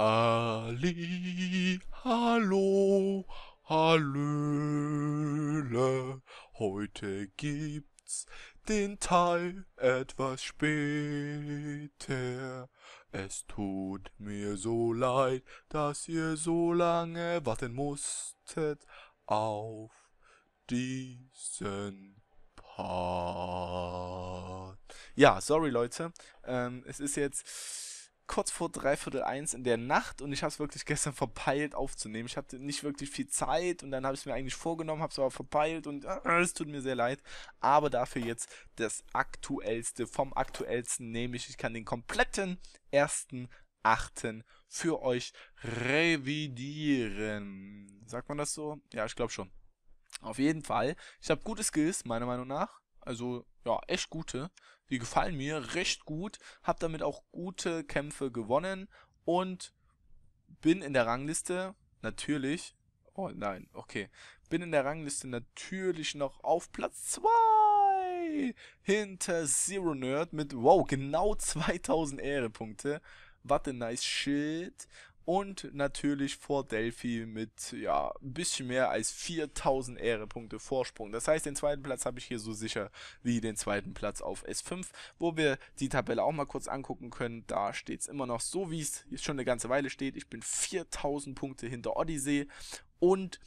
Halli, hallo, hallöle, heute gibt's den Teil etwas später. Es tut mir so leid, dass ihr so lange warten musstet auf diesen Part. Ja, sorry Leute, ähm, es ist jetzt kurz vor dreiviertel eins in der Nacht und ich habe es wirklich gestern verpeilt aufzunehmen. Ich hatte nicht wirklich viel Zeit und dann habe ich es mir eigentlich vorgenommen, habe es aber verpeilt und äh, äh, es tut mir sehr leid. Aber dafür jetzt das aktuellste vom aktuellsten, nämlich ich kann den kompletten ersten achten für euch revidieren. Sagt man das so? Ja, ich glaube schon. Auf jeden Fall. Ich habe gute Skills, meiner Meinung nach. Also ja, echt gute. Die gefallen mir recht gut. Hab damit auch gute Kämpfe gewonnen und bin in der Rangliste natürlich. Oh nein, okay. Bin in der Rangliste natürlich noch auf Platz 2 hinter Zero Nerd mit wow, genau 2000 Ehrepunkte. What a nice shit. Und natürlich vor Delphi mit ja, ein bisschen mehr als 4000 Ehrepunkte Vorsprung. Das heißt, den zweiten Platz habe ich hier so sicher wie den zweiten Platz auf S5, wo wir die Tabelle auch mal kurz angucken können. Da steht es immer noch so, wie es jetzt schon eine ganze Weile steht. Ich bin 4000 Punkte hinter Odyssey und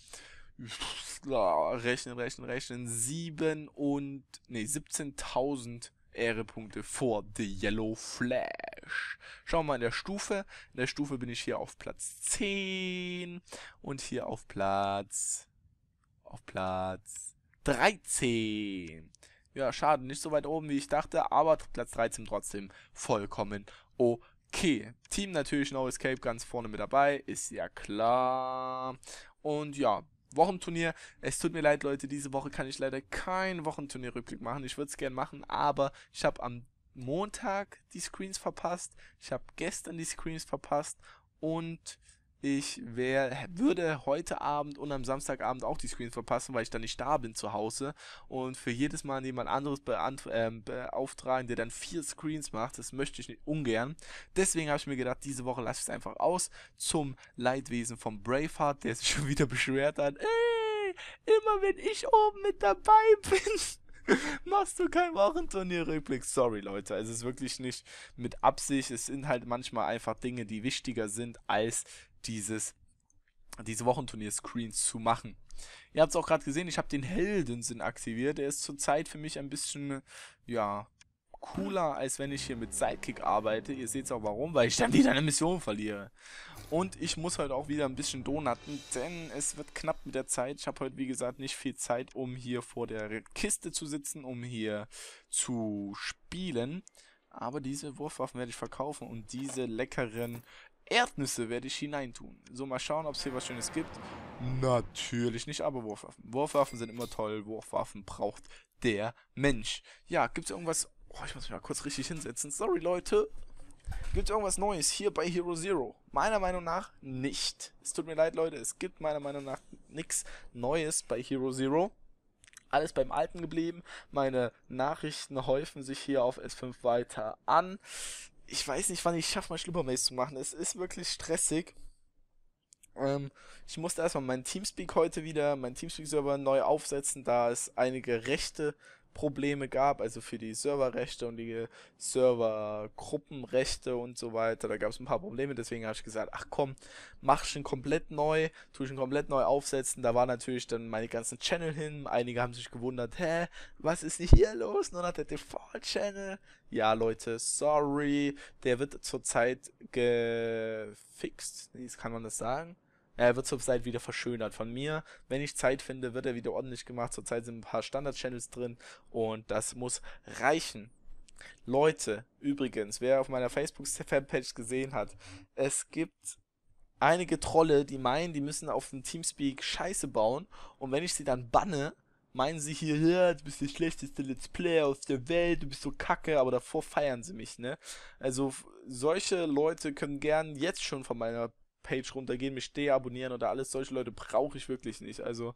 rechnen, rechnen, rechnen, 7 und, nee, 17.000 Ehrepunkte vor The Yellow Flag schauen wir mal in der Stufe. In der Stufe bin ich hier auf Platz 10 und hier auf Platz auf Platz 13. Ja, schade, nicht so weit oben, wie ich dachte, aber Platz 13 trotzdem vollkommen okay. Team natürlich No Escape ganz vorne mit dabei, ist ja klar. Und ja, Wochenturnier. Es tut mir leid, Leute, diese Woche kann ich leider kein Wochenturnier-Rückblick machen. Ich würde es gerne machen, aber ich habe am Montag die Screens verpasst, ich habe gestern die Screens verpasst und ich wär, würde heute Abend und am Samstagabend auch die Screens verpassen, weil ich dann nicht da bin zu Hause. Und für jedes Mal jemand anderes beant äh, beauftragen, der dann vier Screens macht, das möchte ich nicht ungern. Deswegen habe ich mir gedacht, diese Woche lasse ich es einfach aus. Zum Leidwesen von Braveheart, der sich schon wieder beschwert hat. Ey, immer wenn ich oben mit dabei bin machst du kein Wochenturnierrückblick. Sorry, Leute. Es ist wirklich nicht mit Absicht. Es sind halt manchmal einfach Dinge, die wichtiger sind, als dieses, diese Wochenturnier-Screens zu machen. Ihr habt es auch gerade gesehen, ich habe den Heldensinn aktiviert. Der ist zurzeit für mich ein bisschen, ja, cooler, als wenn ich hier mit Sidekick arbeite. Ihr seht es auch warum, weil ich dann wieder eine Mission verliere. Und ich muss heute auch wieder ein bisschen donutten, denn es wird knapp mit der Zeit. Ich habe heute, wie gesagt, nicht viel Zeit, um hier vor der Kiste zu sitzen, um hier zu spielen. Aber diese Wurfwaffen werde ich verkaufen und diese leckeren Erdnüsse werde ich hineintun. So, mal schauen, ob es hier was Schönes gibt. Natürlich nicht, aber Wurfwaffen. Wurfwaffen sind immer toll. Wurfwaffen braucht der Mensch. Ja, gibt es irgendwas Oh, ich muss mich mal kurz richtig hinsetzen. Sorry, Leute. Gibt es irgendwas Neues hier bei Hero Zero? Meiner Meinung nach nicht. Es tut mir leid, Leute. Es gibt meiner Meinung nach nichts Neues bei Hero Zero. Alles beim Alten geblieben. Meine Nachrichten häufen sich hier auf S5 weiter an. Ich weiß nicht, wann ich schaffe, mal Schluppermaze zu machen. Es ist wirklich stressig. Ähm, ich musste erstmal mein Teamspeak heute wieder, meinen Teamspeak-Server neu aufsetzen, da es einige Rechte Probleme gab, also für die Serverrechte und die Servergruppenrechte und so weiter. Da gab es ein paar Probleme, deswegen habe ich gesagt, ach komm, mach schon komplett neu, tu ihn komplett neu aufsetzen. Da war natürlich dann meine ganzen Channel hin. Einige haben sich gewundert, hä, was ist hier los? Nur noch der Default-Channel. Ja, Leute, sorry, der wird zurzeit gefixt. Wie kann man das sagen? Er wird zurzeit wieder verschönert. Von mir, wenn ich Zeit finde, wird er wieder ordentlich gemacht. Zurzeit sind ein paar Standard-Channels drin und das muss reichen. Leute, übrigens, wer auf meiner Facebook-Fanpage gesehen hat, es gibt einige Trolle, die meinen, die müssen auf dem Teamspeak Scheiße bauen und wenn ich sie dann banne, meinen sie hier, ja, du bist der schlechteste Let's Player aus der Welt, du bist so kacke, aber davor feiern sie mich, ne? Also solche Leute können gern jetzt schon von meiner Page runtergehen, mich deabonnieren oder alles. Solche Leute brauche ich wirklich nicht. Also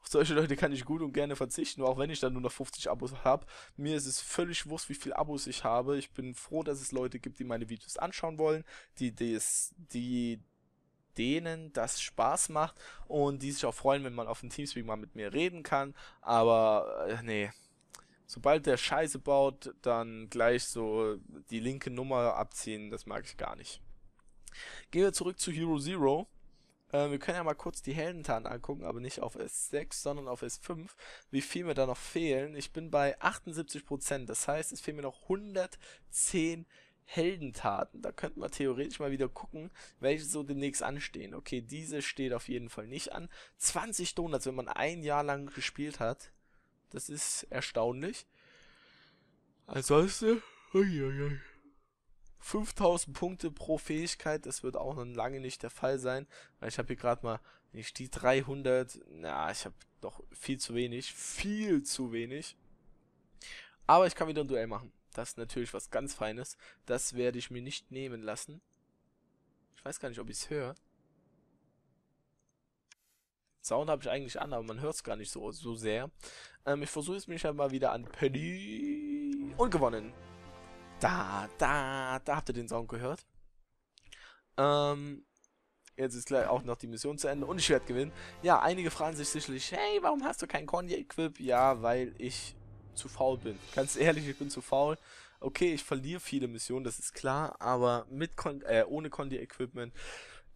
auf solche Leute kann ich gut und gerne verzichten, auch wenn ich dann nur noch 50 Abos habe. Mir ist es völlig wurscht, wie viele Abos ich habe. Ich bin froh, dass es Leute gibt, die meine Videos anschauen wollen, die, die, die denen das Spaß macht und die sich auch freuen, wenn man auf dem Teamspeak mal mit mir reden kann. Aber äh, nee, sobald der Scheiße baut, dann gleich so die linke Nummer abziehen, das mag ich gar nicht. Gehen wir zurück zu Hero Zero. Äh, wir können ja mal kurz die Heldentaten angucken, aber nicht auf S6, sondern auf S5, wie viel mir da noch fehlen. Ich bin bei 78%, das heißt, es fehlen mir noch 110 Heldentaten. Da könnten wir theoretisch mal wieder gucken, welche so demnächst anstehen. Okay, diese steht auf jeden Fall nicht an. 20 Donuts, wenn man ein Jahr lang gespielt hat. Das ist erstaunlich. Ansonsten. Uiuiui. 5000 Punkte pro Fähigkeit, das wird auch noch lange nicht der Fall sein, weil ich habe hier gerade mal nicht die 300, na, ich habe doch viel zu wenig, viel zu wenig. Aber ich kann wieder ein Duell machen. Das ist natürlich was ganz Feines. Das werde ich mir nicht nehmen lassen. Ich weiß gar nicht, ob ich es höre. Sound habe ich eigentlich an, aber man hört es gar nicht so, so sehr. Ähm, ich versuche es mich ja halt mal wieder an Penny. Und gewonnen. Da, da, da habt ihr den Sound gehört. Ähm, jetzt ist gleich auch noch die Mission zu Ende und ich werde gewinnen. Ja, einige fragen sich sicherlich, hey, warum hast du kein Konja-Equip? Ja, weil ich zu faul bin. Ganz ehrlich, ich bin zu faul. Okay, ich verliere viele Missionen, das ist klar, aber mit Kon äh, ohne Kondi-Equipment.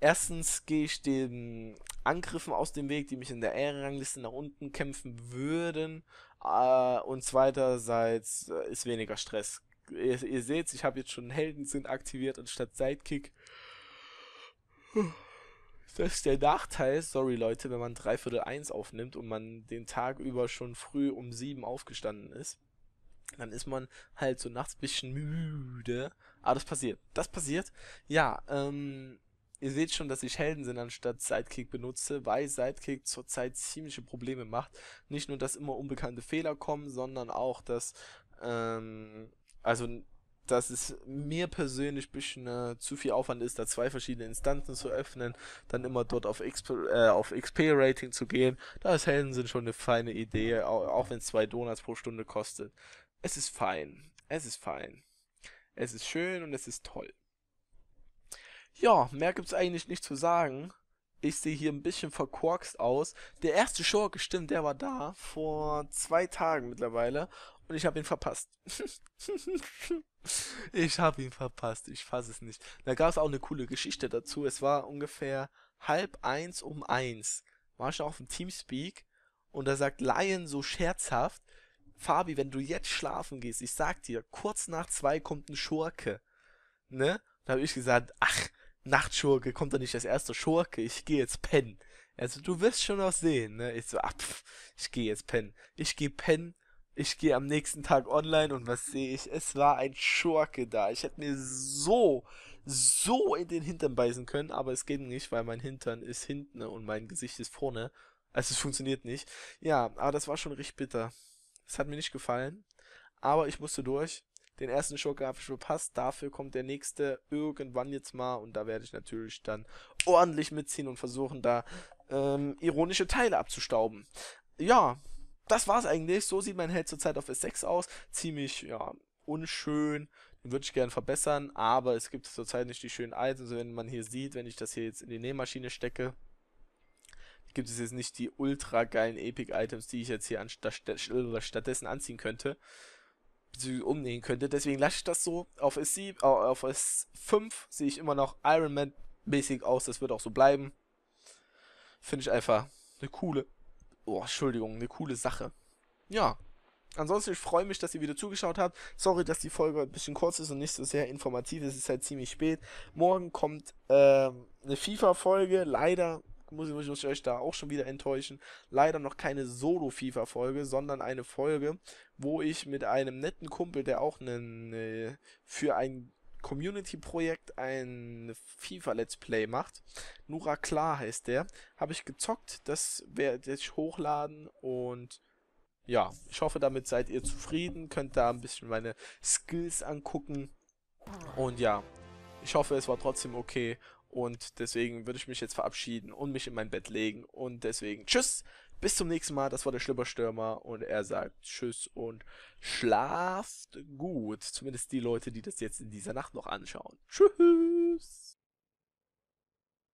Erstens gehe ich den Angriffen aus dem Weg, die mich in der Ehrenrangliste nach unten kämpfen würden. Äh, und zweiterseits äh, ist weniger Stress ihr, ihr seht, ich habe jetzt schon Heldensinn aktiviert anstatt Sidekick. Das ist der Nachteil, sorry Leute, wenn man Dreiviertel eins aufnimmt und man den Tag über schon früh um sieben aufgestanden ist, dann ist man halt so nachts ein bisschen müde. Aber das passiert. Das passiert. Ja, ähm, ihr seht schon, dass ich Heldensinn anstatt Sidekick benutze, weil Sidekick zurzeit ziemliche Probleme macht. Nicht nur, dass immer unbekannte Fehler kommen, sondern auch, dass ähm, also, dass es mir persönlich ein bisschen äh, zu viel Aufwand ist, da zwei verschiedene Instanzen zu öffnen, dann immer dort auf, XP, äh, auf XP-Rating zu gehen. Da ist Helden schon eine feine Idee, auch, auch wenn es zwei Donuts pro Stunde kostet. Es ist fein. Es ist fein. Es ist schön und es ist toll. Ja, mehr gibt's eigentlich nicht zu sagen. Ich sehe hier ein bisschen verkorkst aus. Der erste Show gestimmt, der war da vor zwei Tagen mittlerweile. Und ich habe ihn verpasst. ich habe ihn verpasst. Ich fasse es nicht. Da gab es auch eine coole Geschichte dazu. Es war ungefähr halb eins um eins. War schon auf dem Teamspeak. Und da sagt Lion so scherzhaft, Fabi, wenn du jetzt schlafen gehst, ich sag dir, kurz nach zwei kommt ein Schurke. Ne? Da habe ich gesagt, ach, Nachtschurke kommt doch nicht das erste Schurke, ich gehe jetzt pennen. Also du wirst schon noch sehen, ne? Ich so, ach, pff, ich gehe jetzt pennen. Ich gehe pennen ich gehe am nächsten Tag online und was sehe ich? Es war ein Schurke da. Ich hätte mir so, so in den Hintern beißen können, aber es ging nicht, weil mein Hintern ist hinten und mein Gesicht ist vorne. Also es funktioniert nicht. Ja, aber das war schon richtig bitter. Es hat mir nicht gefallen, aber ich musste durch. Den ersten Schurke habe ich verpasst, dafür kommt der nächste irgendwann jetzt mal und da werde ich natürlich dann ordentlich mitziehen und versuchen, da ähm, ironische Teile abzustauben. Ja, das war's eigentlich. So sieht mein Held zurzeit auf S6 aus. Ziemlich, ja, unschön. Den würde ich gerne verbessern, aber es gibt zurzeit nicht die schönen Items. Also wenn man hier sieht, wenn ich das hier jetzt in die Nähmaschine stecke, gibt es jetzt nicht die ultra geilen Epic-Items, die ich jetzt hier stattdessen anziehen könnte, beziehungsweise umnähen könnte. Deswegen lasse ich das so. Auf, S7, auf S5 sehe ich immer noch Iron Man-mäßig aus. Das wird auch so bleiben. Finde ich einfach eine coole oh, Entschuldigung, eine coole Sache. Ja, Ansonsten, ich freue mich, dass ihr wieder zugeschaut habt. Sorry, dass die Folge ein bisschen kurz ist und nicht so sehr informativ. Es ist halt ziemlich spät. Morgen kommt ähm, eine FIFA-Folge. Leider muss ich, muss ich euch da auch schon wieder enttäuschen. Leider noch keine Solo-FIFA-Folge, sondern eine Folge, wo ich mit einem netten Kumpel, der auch einen, äh, für ein Community-Projekt ein FIFA-Let's Play macht. Nura Klar heißt der. Habe ich gezockt, das werde ich hochladen und ja, ich hoffe, damit seid ihr zufrieden. Könnt da ein bisschen meine Skills angucken. Und ja, ich hoffe, es war trotzdem okay. Und deswegen würde ich mich jetzt verabschieden und mich in mein Bett legen. Und deswegen, tschüss! Bis zum nächsten Mal, das war der Schlimmerstürmer und er sagt Tschüss und schlaft gut. Zumindest die Leute, die das jetzt in dieser Nacht noch anschauen. Tschüss!